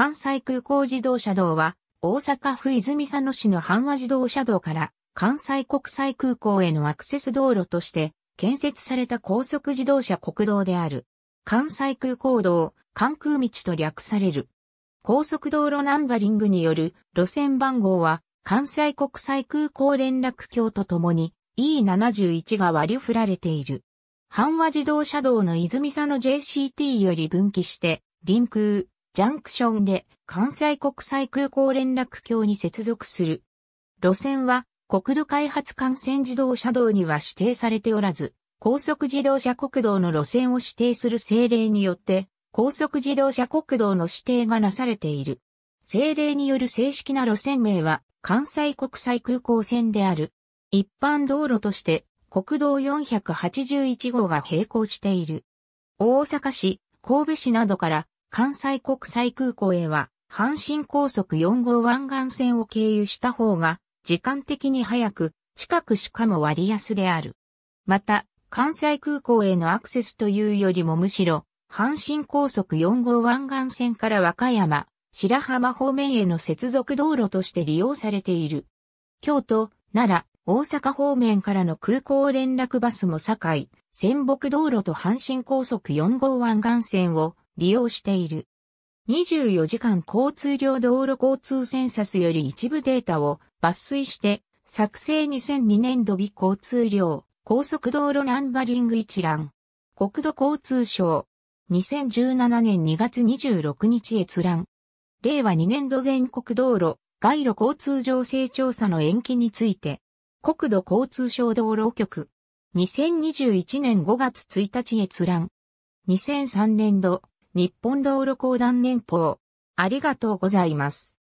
関西空港自動車道は、大阪府泉佐野市の阪和自動車道から関西国際空港へのアクセス道路として建設された高速自動車国道である。関西空港道、関空道と略される。高速道路ナンバリングによる路線番号は関西国際空港連絡橋とともに E71 が割り振られている。阪和自動車道の泉佐野 JCT より分岐して、臨空、ジャンクションで関西国際空港連絡橋に接続する。路線は国土開発幹線自動車道には指定されておらず、高速自動車国道の路線を指定する政令によって、高速自動車国道の指定がなされている。政令による正式な路線名は関西国際空港線である。一般道路として国道481号が並行している。大阪市、神戸市などから関西国際空港へは、阪神高速4号湾岸線を経由した方が、時間的に早く、近くしかも割安である。また、関西空港へのアクセスというよりもむしろ、阪神高速4号湾岸線から和歌山、白浜方面への接続道路として利用されている。京都、奈良、大阪方面からの空港連絡バスも境、仙北道路と阪神高速4号湾岸線を利用している。24時間交通量道路交通センサスより一部データを抜粋して、作成2002年度美交通量、高速道路ナンバリング一覧。国土交通省。2017年2月26日閲覧。令和2年度全国道路、街路交通情勢調査の延期について。国土交通省道路局。2021年5月1日閲覧。2003年度、日本道路公団年報。ありがとうございます。